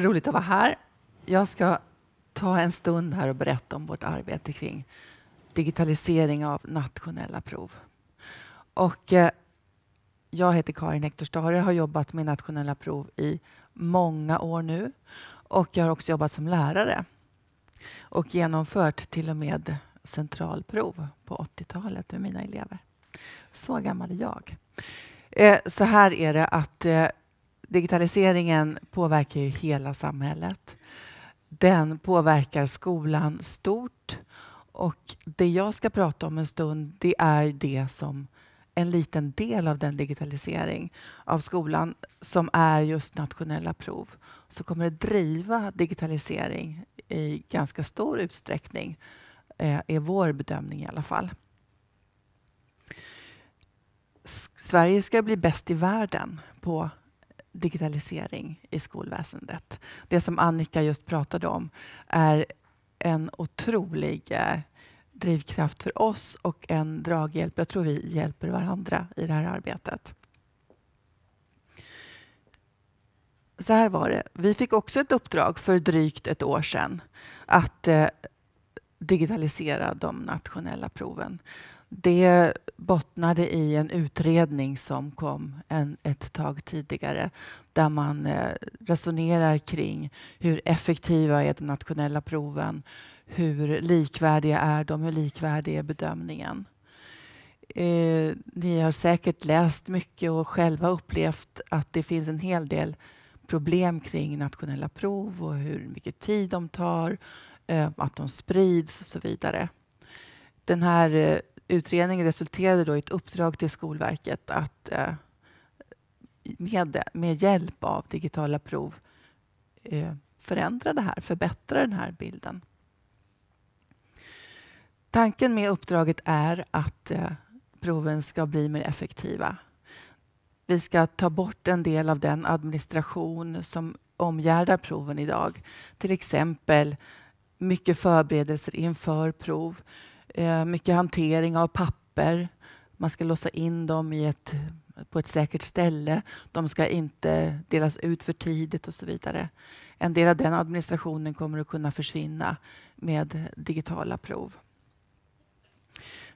roligt att vara här. Jag ska ta en stund här och berätta om vårt arbete kring digitalisering av nationella prov. Och, eh, jag heter Karin Hectorstare och har jobbat med nationella prov i många år nu. Och jag har också jobbat som lärare och genomfört till och med centralprov på 80-talet med mina elever. Så gammal är jag. Eh, så här är det att eh, digitaliseringen påverkar ju hela samhället. Den påverkar skolan stort och det jag ska prata om en stund, det är det som en liten del av den digitalisering av skolan som är just nationella prov så kommer det driva digitalisering i ganska stor utsträckning, eh, är vår bedömning i alla fall. Sverige ska bli bäst i världen på digitalisering i skolväsendet. Det som Annika just pratade om är en otrolig eh, drivkraft för oss och en draghjälp. Jag tror vi hjälper varandra i det här arbetet. Så här var det. Vi fick också ett uppdrag för drygt ett år sedan att eh, digitalisera de nationella proven det bottnade i en utredning som kom en, ett tag tidigare där man eh, resonerar kring hur effektiva är de nationella proven? Hur likvärdiga är de? Hur likvärdig är bedömningen? Eh, ni har säkert läst mycket och själva upplevt att det finns en hel del problem kring nationella prov och hur mycket tid de tar, eh, att de sprids och så vidare. Den här eh, utredning resulterade då i ett uppdrag till Skolverket att eh, med, med hjälp av digitala prov eh, förändra det här, förbättra den här bilden. Tanken med uppdraget är att eh, proven ska bli mer effektiva. Vi ska ta bort en del av den administration som omgärdar proven idag. Till exempel mycket förberedelser inför prov, Eh, mycket hantering av papper. Man ska låsa in dem i ett, på ett säkert ställe. De ska inte delas ut för tidigt och så vidare. En del av den administrationen kommer att kunna försvinna med digitala prov.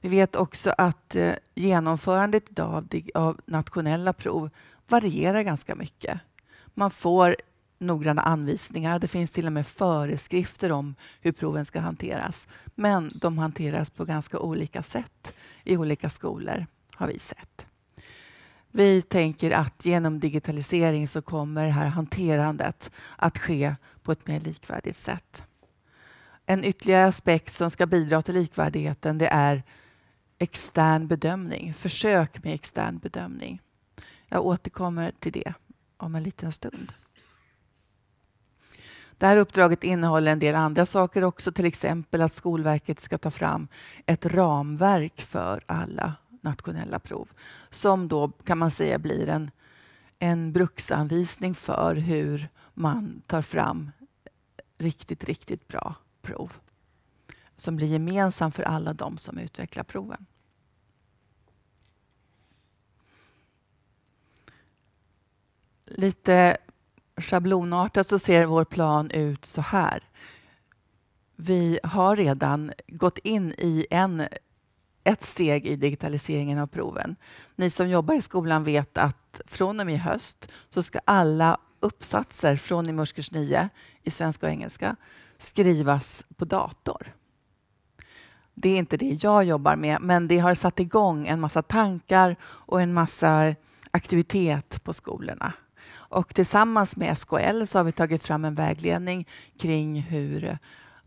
Vi vet också att eh, genomförandet idag av, nationella prov varierar ganska mycket. Man får noggranna anvisningar. Det finns till och med föreskrifter om hur proven ska hanteras. Men de hanteras på ganska olika sätt i olika skolor, har vi sett. Vi tänker att genom digitalisering så kommer det här hanterandet att ske på ett mer likvärdigt sätt. En ytterligare aspekt som ska bidra till likvärdigheten det är extern bedömning, försök med extern bedömning. Jag återkommer till det om en liten stund. Det här uppdraget innehåller en del andra saker också, till exempel att Skolverket ska ta fram ett ramverk för alla nationella prov som då kan man säga blir en, en bruksanvisning för hur man tar fram riktigt, riktigt bra prov som blir gemensam för alla de som utvecklar proven. Lite schablonartat så ser vår plan ut så här. Vi har redan gått in i en, ett steg i digitaliseringen av proven. Ni som jobbar i skolan vet att från och med i höst så ska alla uppsatser från i årskurs 9 i svenska och engelska skrivas på dator. Det är inte det jag jobbar med, men det har satt igång en massa tankar och en massa aktivitet på skolorna. Och tillsammans med SKL så har vi tagit fram en vägledning kring hur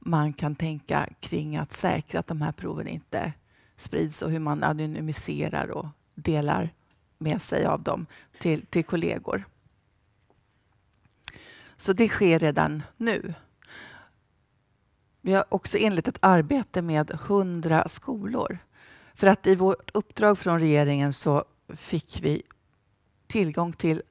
man kan tänka kring att säkra att de här proven inte sprids och hur man anonymiserar och delar med sig av dem till, till kollegor. Så det sker redan nu. Vi har också inlett ett arbete med 100 skolor. För att i vårt uppdrag från regeringen så fick vi tillgång till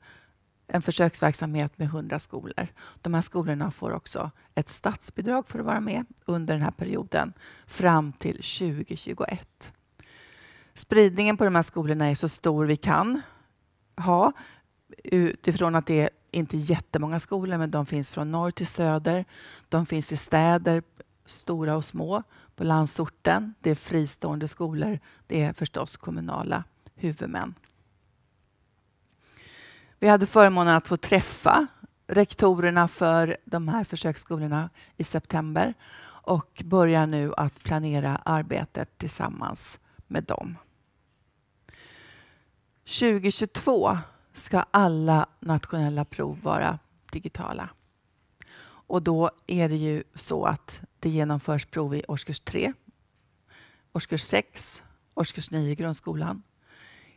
en försöksverksamhet med 100 skolor. De här skolorna får också ett statsbidrag för att vara med under den här perioden fram till 2021. Spridningen på de här skolorna är så stor vi kan ha utifrån att det är inte jättemånga skolor, men de finns från norr till söder. De finns i städer, stora och små, på landsorten. Det är fristående skolor. Det är förstås kommunala huvudmän. Vi hade förmånen att få träffa rektorerna för de här försöksskolorna i september och börjar nu att planera arbetet tillsammans med dem. 2022 ska alla nationella prov vara digitala. Och då är det ju så att det genomförs prov i årskurs 3, årskurs 6, årskurs 9 i grundskolan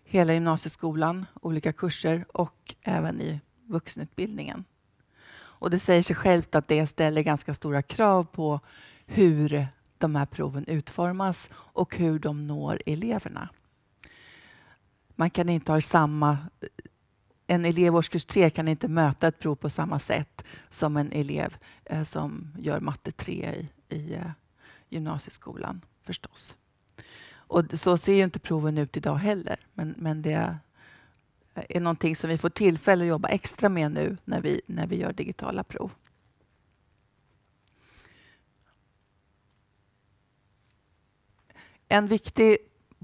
hela gymnasieskolan, olika kurser och även i vuxenutbildningen. Och det säger sig självt att det ställer ganska stora krav på hur de här proven utformas och hur de når eleverna. Man kan inte ha samma... En elev årskurs 3 kan inte möta ett prov på samma sätt som en elev eh, som gör matte 3 i, i eh, gymnasieskolan, förstås. Och så ser ju inte proven ut idag heller, men, men det är någonting som vi får tillfälle att jobba extra med nu när vi, när vi gör digitala prov. En viktig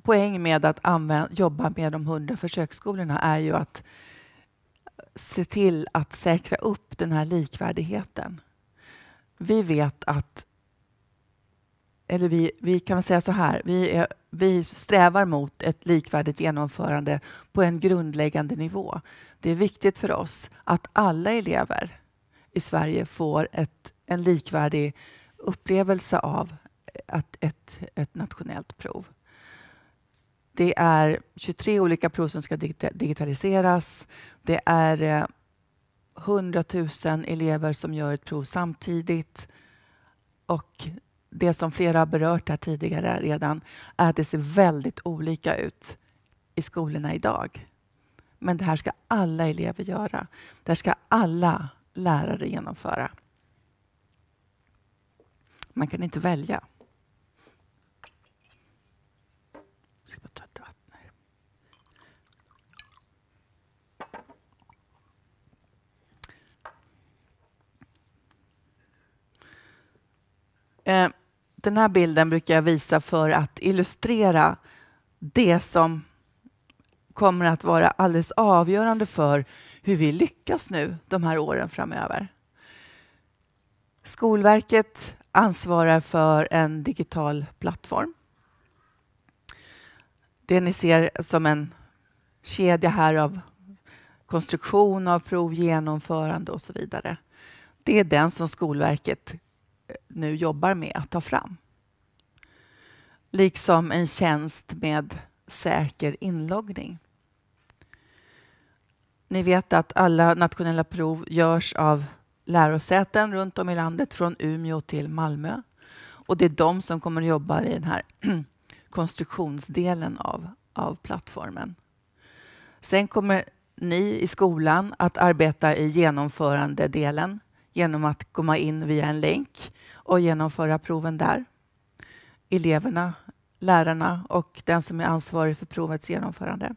poäng med att använda, jobba med de hundra försöksskolorna är ju att se till att säkra upp den här likvärdigheten. Vi vet att, eller vi, vi kan säga så här, vi är vi strävar mot ett likvärdigt genomförande på en grundläggande nivå. Det är viktigt för oss att alla elever i Sverige får ett, en likvärdig upplevelse av att ett, ett nationellt prov. Det är 23 olika prov som ska digitaliseras. Det är 100 eh, 000 elever som gör ett prov samtidigt. Och det som flera har berört här tidigare redan, är att det ser väldigt olika ut i skolorna idag. Men det här ska alla elever göra. Det här ska alla lärare genomföra. Man kan inte välja. Den här bilden brukar jag visa för att illustrera det som kommer att vara alldeles avgörande för hur vi lyckas nu de här åren framöver. Skolverket ansvarar för en digital plattform. Det ni ser som en kedja här av konstruktion av prov, genomförande och så vidare. Det är den som Skolverket nu jobbar med att ta fram. Liksom en tjänst med säker inloggning. Ni vet att alla nationella prov görs av lärosäten runt om i landet, från Umeå till Malmö. Och det är de som kommer att jobba i den här konstruktionsdelen av, av plattformen. Sen kommer ni i skolan att arbeta i genomförandedelen genom att komma in via en länk och genomföra proven där. Eleverna, lärarna och den som är ansvarig för provets genomförande.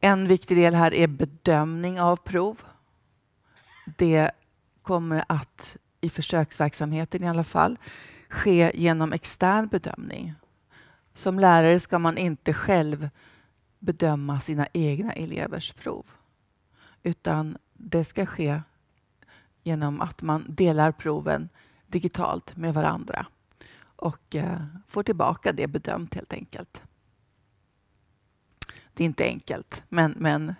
En viktig del här är bedömning av prov. Det kommer att, i försöksverksamheten i alla fall, ske genom extern bedömning. Som lärare ska man inte själv bedöma sina egna elevers prov, utan det ska ske genom att man delar proven digitalt med varandra och eh, får tillbaka det bedömt helt enkelt. Det är inte enkelt, men, men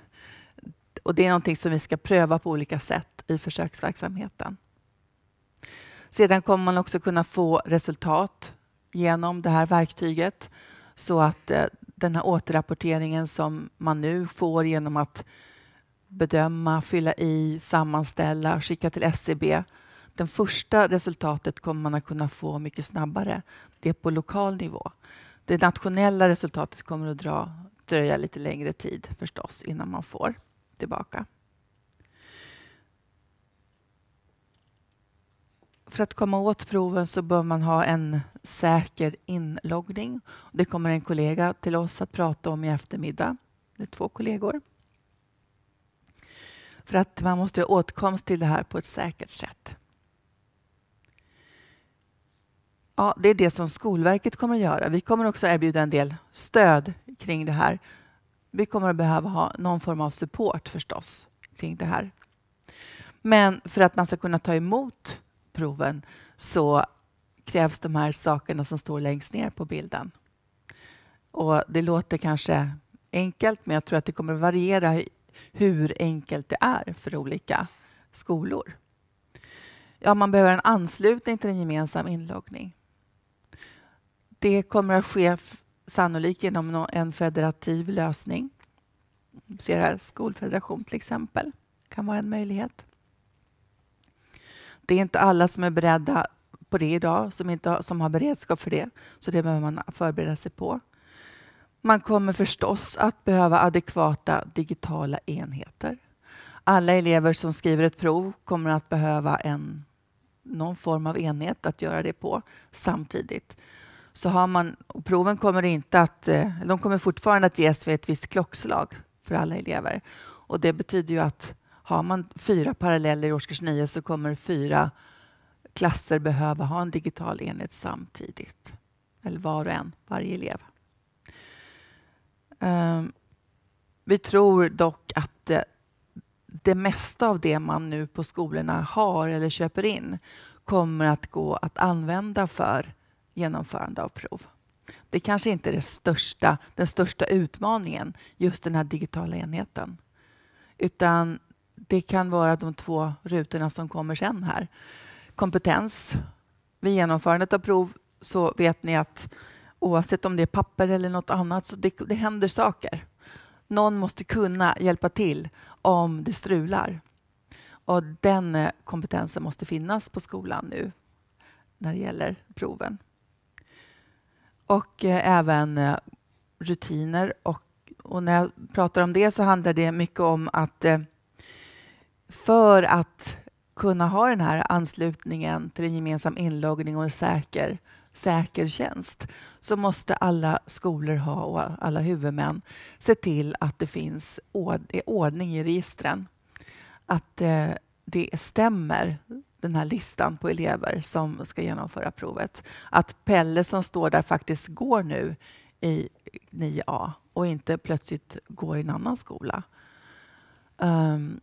och det är någonting som vi ska pröva på olika sätt i försöksverksamheten. Sedan kommer man också kunna få resultat genom det här verktyget så att eh, den här återrapporteringen som man nu får genom att bedöma, fylla i, sammanställa, skicka till SCB. Det första resultatet kommer man att kunna få mycket snabbare. Det är på lokal nivå. Det nationella resultatet kommer att dra, dröja lite längre tid förstås innan man får tillbaka. För att komma åt proven så bör man ha en säker inloggning. Det kommer en kollega till oss att prata om i eftermiddag. Det är två kollegor. För att man måste ha åtkomst till det här på ett säkert sätt. Ja, det är det som Skolverket kommer att göra. Vi kommer också erbjuda en del stöd kring det här. Vi kommer att behöva ha någon form av support förstås kring det här. Men för att man ska kunna ta emot proven så krävs de här sakerna som står längst ner på bilden. Och det låter kanske enkelt, men jag tror att det kommer variera hur enkelt det är för olika skolor. Ja, man behöver en anslutning till en gemensam inloggning. Det kommer att ske sannolikt genom en federativ lösning. Ser här, skolfederation till exempel kan vara en möjlighet. Det är inte alla som är beredda på det idag, som, inte, som har beredskap för det. Så det behöver man förbereda sig på. Man kommer förstås att behöva adekvata digitala enheter. Alla elever som skriver ett prov kommer att behöva en, någon form av enhet att göra det på samtidigt. Så har man, proven kommer inte att, eh, de kommer fortfarande att ges vid ett visst klockslag för alla elever. Och det betyder ju att har man fyra paralleller i årskurs 9 så kommer fyra klasser behöva ha en digital enhet samtidigt. Eller var och en, varje elev. Ehm, vi tror dock att det, det mesta av det man nu på skolorna har eller köper in kommer att gå att använda för genomförande av prov. Det kanske inte är det största, den största utmaningen, just den här digitala enheten. Utan det kan vara de två rutorna som kommer sen här. Kompetens. Vid genomförandet av prov så vet ni att oavsett om det är papper eller något annat, så det, det händer saker. Någon måste kunna hjälpa till om det strular. Och den eh, kompetensen måste finnas på skolan nu när det gäller proven. Och eh, även eh, rutiner. Och, och, när jag pratar om det så handlar det mycket om att eh, för att kunna ha den här anslutningen till en gemensam inloggning och säker säker tjänst så måste alla skolor ha och alla huvudmän se till att det finns ordning i registren. Att eh, det stämmer, den här listan på elever som ska genomföra provet. Att Pelle som står där faktiskt går nu i 9A och inte plötsligt går i en annan skola. Ehm,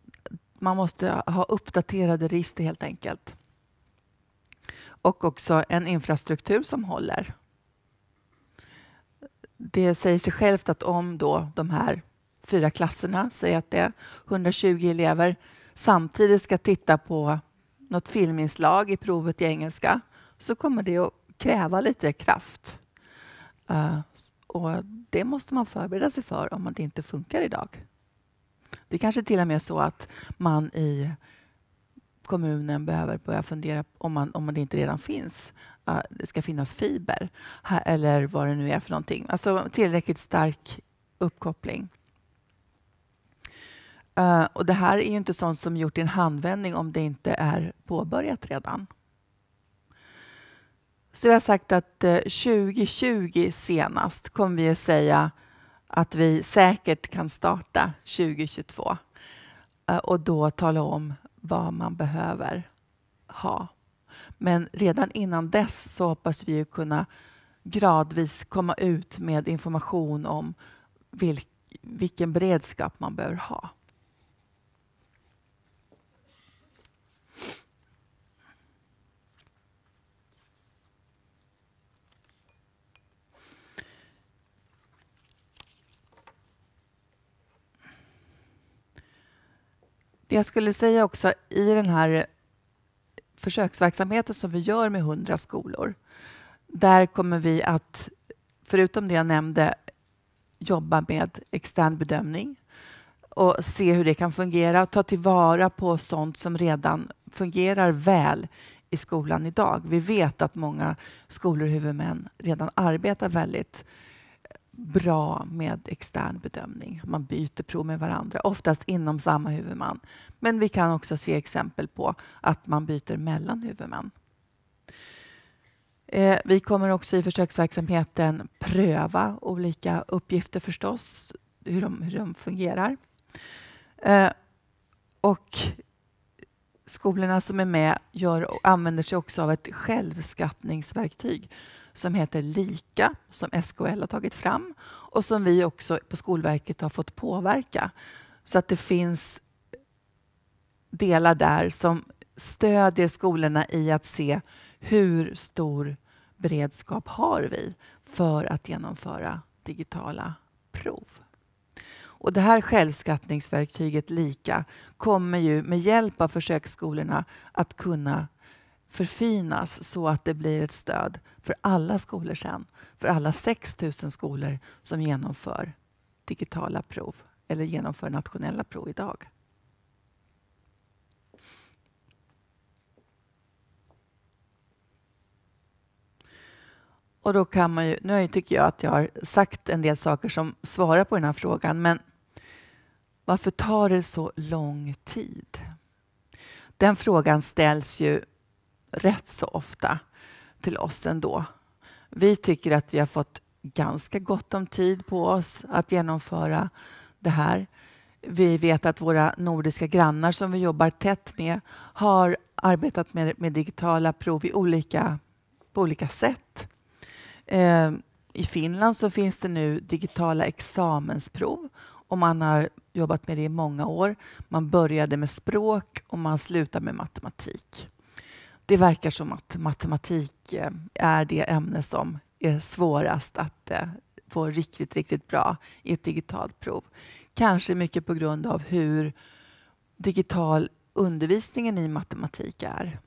man måste ha uppdaterade register helt enkelt och också en infrastruktur som håller. Det säger sig självt att om då de här fyra klasserna, säg att det är 120 elever, samtidigt ska titta på något filminslag i provet i engelska så kommer det att kräva lite kraft. Eh, och Det måste man förbereda sig för om det inte funkar idag. Det kanske till och med är så att man i kommunen behöver börja fundera om, man, om det inte redan finns. Ah, det ska finnas fiber eller vad det nu är för någonting. Alltså tillräckligt stark uppkoppling. Ah, och det här är ju inte sånt som gjort i en handvändning om det inte är påbörjat redan. Så jag har sagt att 2020 eh, senast kommer vi att säga att vi säkert kan starta 2022 ah, och då tala om vad man behöver ha. Men redan innan dess så hoppas vi kunna gradvis komma ut med information om vilken beredskap man behöver ha. Det jag skulle säga också i den här försöksverksamheten som vi gör med 100 skolor, där kommer vi att, förutom det jag nämnde, jobba med extern bedömning och se hur det kan fungera och ta tillvara på sånt som redan fungerar väl i skolan idag. Vi vet att många skolor och huvudmän redan arbetar väldigt bra med extern bedömning. Man byter prov med varandra, oftast inom samma huvudman. Men vi kan också se exempel på att man byter mellan huvudmän. Eh, vi kommer också i försöksverksamheten pröva olika uppgifter förstås, hur de, hur de fungerar. Eh, och skolorna som är med gör, använder sig också av ett självskattningsverktyg som heter Lika, som SKL har tagit fram och som vi också på Skolverket har fått påverka. Så att det finns delar där som stödjer skolorna i att se hur stor beredskap har vi för att genomföra digitala prov. Och det här självskattningsverktyget Lika kommer ju med hjälp av försöksskolorna att kunna förfinas så att det blir ett stöd för alla skolor sen. För alla 6 000 skolor som genomför digitala prov eller genomför nationella prov idag. Och då kan man ju, nu tycker jag att jag har sagt en del saker som svarar på den här frågan, men varför tar det så lång tid? Den frågan ställs ju rätt så ofta till oss ändå. Vi tycker att vi har fått ganska gott om tid på oss att genomföra det här. Vi vet att våra nordiska grannar som vi jobbar tätt med har arbetat med, med digitala prov i olika, på olika sätt. Eh, I Finland så finns det nu digitala examensprov och man har jobbat med det i många år. Man började med språk och man slutar med matematik det verkar som att matematik eh, är det ämne som är svårast att eh, få riktigt, riktigt bra i ett digitalt prov. Kanske mycket på grund av hur digital undervisningen i matematik är.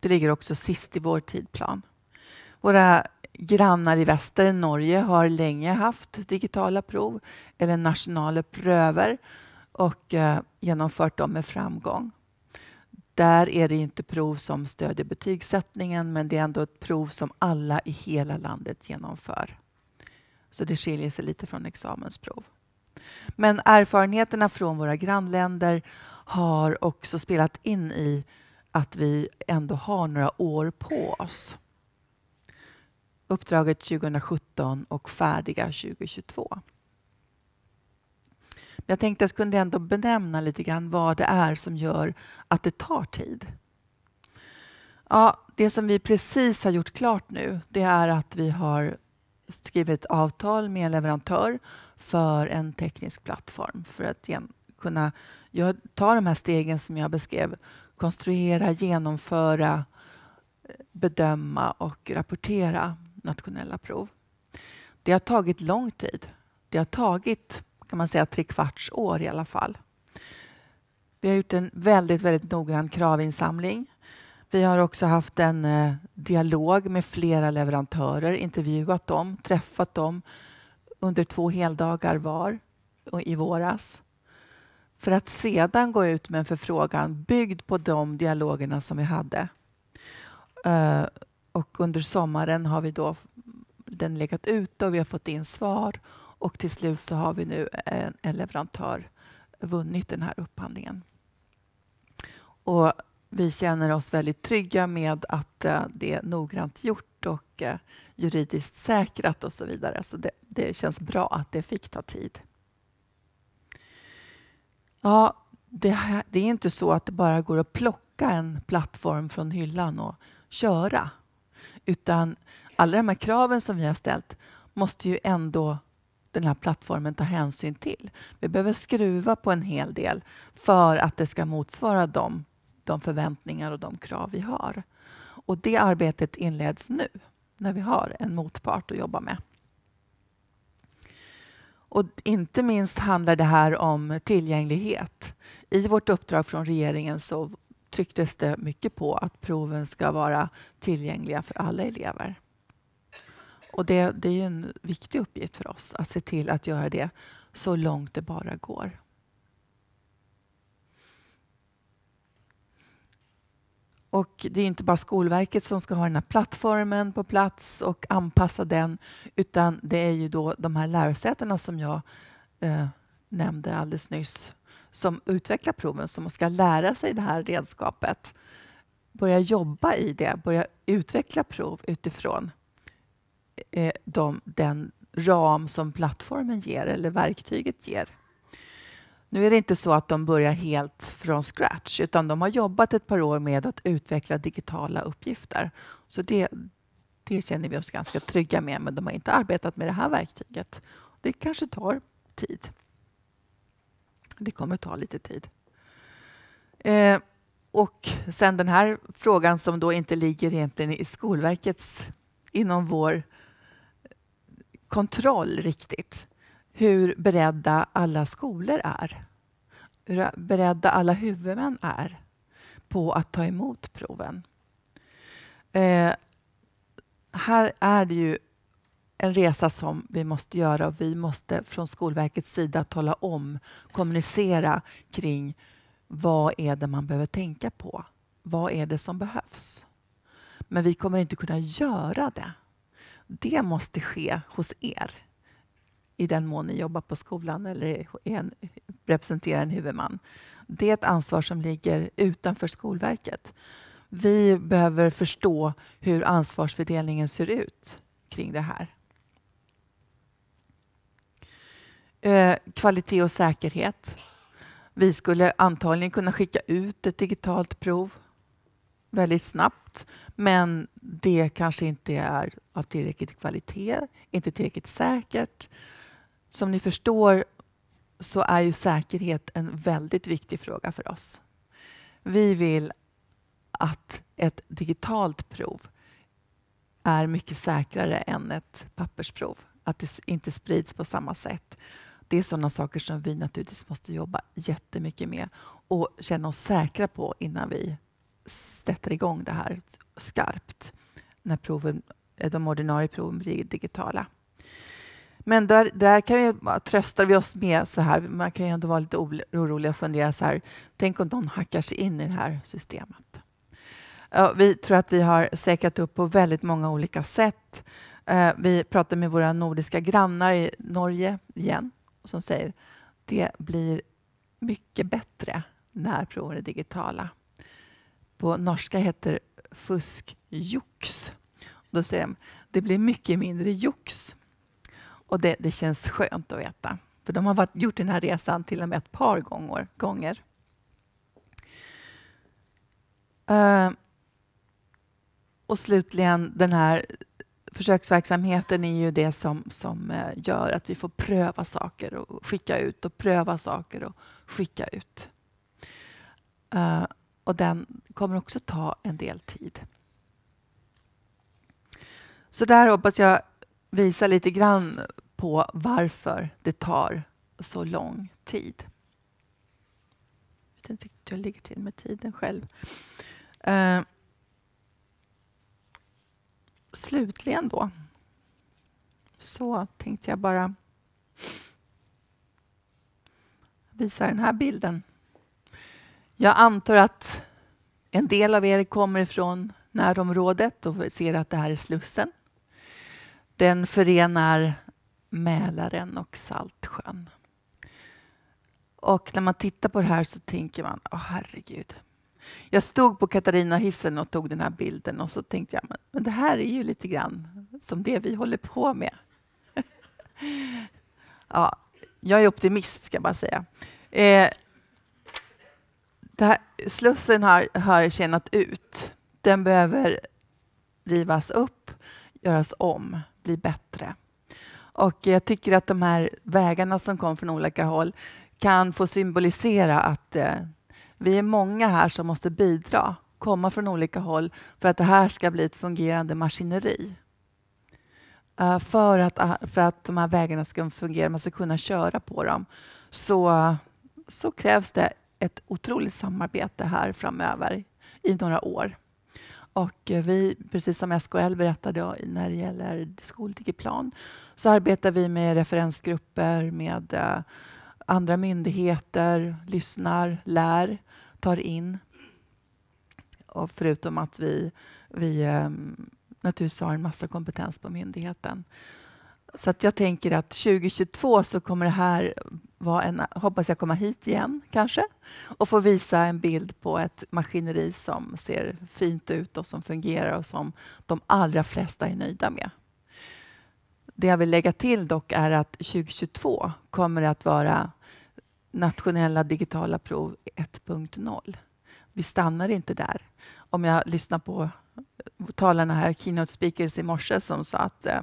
Det ligger också sist i vår tidplan. Våra grannar i väster, Norge, har länge haft digitala prov eller nationella pröver och eh, genomfört dem med framgång. Där är det inte prov som stödjer betygssättningen men det är ändå ett prov som alla i hela landet genomför. Så det skiljer sig lite från examensprov. Men erfarenheterna från våra grannländer har också spelat in i att vi ändå har några år på oss. Uppdraget 2017 och färdiga 2022. Jag tänkte att jag kunde ändå benämna lite grann vad det är som gör att det tar tid. Ja, det som vi precis har gjort klart nu, det är att vi har skrivit avtal med en leverantör för en teknisk plattform för att kunna ta de här stegen som jag beskrev. Konstruera, genomföra, bedöma och rapportera nationella prov. Det har tagit lång tid. Det har tagit kan man säga, år i alla fall. Vi har gjort en väldigt, väldigt noggrann kravinsamling. Vi har också haft en eh, dialog med flera leverantörer, intervjuat dem, träffat dem under två heldagar var i våras för att sedan gå ut med en förfrågan byggd på de dialogerna som vi hade. Eh, och under sommaren har vi då den legat ute och vi har fått in svar och till slut så har vi nu en, en leverantör vunnit den här upphandlingen. Och vi känner oss väldigt trygga med att eh, det är noggrant gjort och eh, juridiskt säkrat och så vidare. Så det, det känns bra att det fick ta tid. Ja, det, det, är inte så att det bara går att plocka en plattform från hyllan och köra. Utan alla de här kraven som vi har ställt måste ju ändå den här plattformen ta hänsyn till. Vi behöver skruva på en hel del för att det ska motsvara de, de förväntningar och de krav vi har. Och det arbetet inleds nu när vi har en motpart att jobba med. Och inte minst handlar det här om tillgänglighet. I vårt uppdrag från regeringen så trycktes det mycket på att proven ska vara tillgängliga för alla elever. Och det, det är en viktig uppgift för oss att se till att göra det så långt det bara går. Och det är inte bara Skolverket som ska ha den här plattformen på plats och anpassa den, utan det är ju då de här lärosätena som jag eh, nämnde alldeles nyss, som utvecklar proven, som ska lära sig det här redskapet, börja jobba i det, börja utveckla prov utifrån eh, de, den ram som plattformen ger eller verktyget ger. Nu är det inte så att de börjar helt från scratch utan de har jobbat ett par år med att utveckla digitala uppgifter. Så det, det känner vi oss ganska trygga med men de har inte arbetat med det här verktyget. Det kanske tar tid. Det kommer ta lite tid. Eh, och sen den här frågan som då inte ligger egentligen i Skolverkets, inom vår kontroll riktigt hur beredda alla skolor är, hur beredda alla huvudmän är på att ta emot proven. Eh, här är det ju en resa som vi måste göra och vi måste från Skolverkets sida tala om, kommunicera kring vad är det man behöver tänka på? Vad är det som behövs? Men vi kommer inte kunna göra det det måste ske hos er i den mån ni jobbar på skolan eller en, representerar en huvudman. Det är ett ansvar som ligger utanför Skolverket. Vi behöver förstå hur ansvarsfördelningen ser ut kring det här. Eh, kvalitet och säkerhet. Vi skulle antagligen kunna skicka ut ett digitalt prov väldigt snabbt, men det kanske inte är av tillräcklig kvalitet, inte tillräckligt säkert. Som ni förstår så är ju säkerhet en väldigt viktig fråga för oss. Vi vill att ett digitalt prov är mycket säkrare än ett pappersprov. Att det inte sprids på samma sätt. Det är sådana saker som vi naturligtvis måste jobba jättemycket med och känna oss säkra på innan vi sätter igång det här skarpt när proven, eh, de ordinarie proven blir digitala. Men där, där kan vi, tröstar vi oss med så här, man kan ju ändå vara lite orolig och fundera så här, tänk om de hackar sig in i det här systemet. Vi tror att vi har säkrat upp på väldigt många olika sätt. Eh, vi pratar med våra nordiska grannar i Norge igen som säger det blir mycket bättre när proven är digitala på norska heter fuskjox. Då säger de, det blir mycket mindre jox. Och det, det känns skönt att veta. För de har varit, gjort den här resan till och med ett par gånger. gånger. Uh, och slutligen, den här försöksverksamheten är ju det som, som eh, gör att vi får pröva saker och skicka ut och pröva saker och skicka ut. Uh, och den kommer också ta en del tid. Så där hoppas jag visa lite grann på varför det tar så lång tid. Jag vet inte riktigt hur jag ligger till med tiden själv. Eh, slutligen då så tänkte jag bara visa den här bilden. Jag antar att en del av er kommer från närområdet och ser att det här är Slussen. Den förenar Mälaren och Saltsjön. Och när man tittar på det här så tänker man, åh herregud. Jag stod på Katarina hissen och tog den här bilden och så tänkte jag, men, men det här är ju lite grann som det vi håller på med. ja, jag är optimist ska jag bara säga. Eh, här, slussen har, har tjänat ut. Den behöver rivas upp, göras om, bli bättre. Och jag tycker att de här vägarna som kom från olika håll kan få symbolisera att eh, vi är många här som måste bidra, komma från olika håll för att det här ska bli ett fungerande maskineri. Uh, för, att, eh, för att de här vägarna ska fungera, man ska kunna köra på dem, så, så krävs det ett otroligt samarbete här framöver i några år. Och eh, vi, precis som SKL berättade när det gäller skoldigiplan, så arbetar vi med referensgrupper, med eh, andra myndigheter, lyssnar, lär, tar in. Och förutom att vi, vi eh, naturligtvis har en massa kompetens på myndigheten. Så att jag tänker att 2022 så kommer det här vara en, hoppas jag komma hit igen kanske och få visa en bild på ett maskineri som ser fint ut och som fungerar och som de allra flesta är nöjda med. Det jag vill lägga till dock är att 2022 kommer det att vara nationella digitala prov 1.0. Vi stannar inte där. Om jag lyssnar på talarna här, keynote speakers i morse, som sa att eh,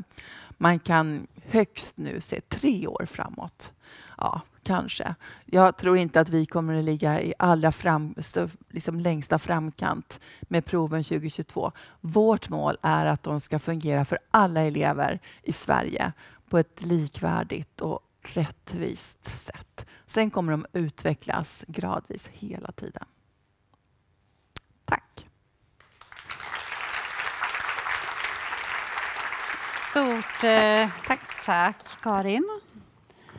man kan högst nu se tre år framåt. Ja, kanske. Jag tror inte att vi kommer att ligga i allra fram, liksom längsta framkant med proven 2022. Vårt mål är att de ska fungera för alla elever i Sverige på ett likvärdigt och rättvist sätt. Sen kommer de utvecklas gradvis hela tiden. Stort eh, tack. tack, Karin.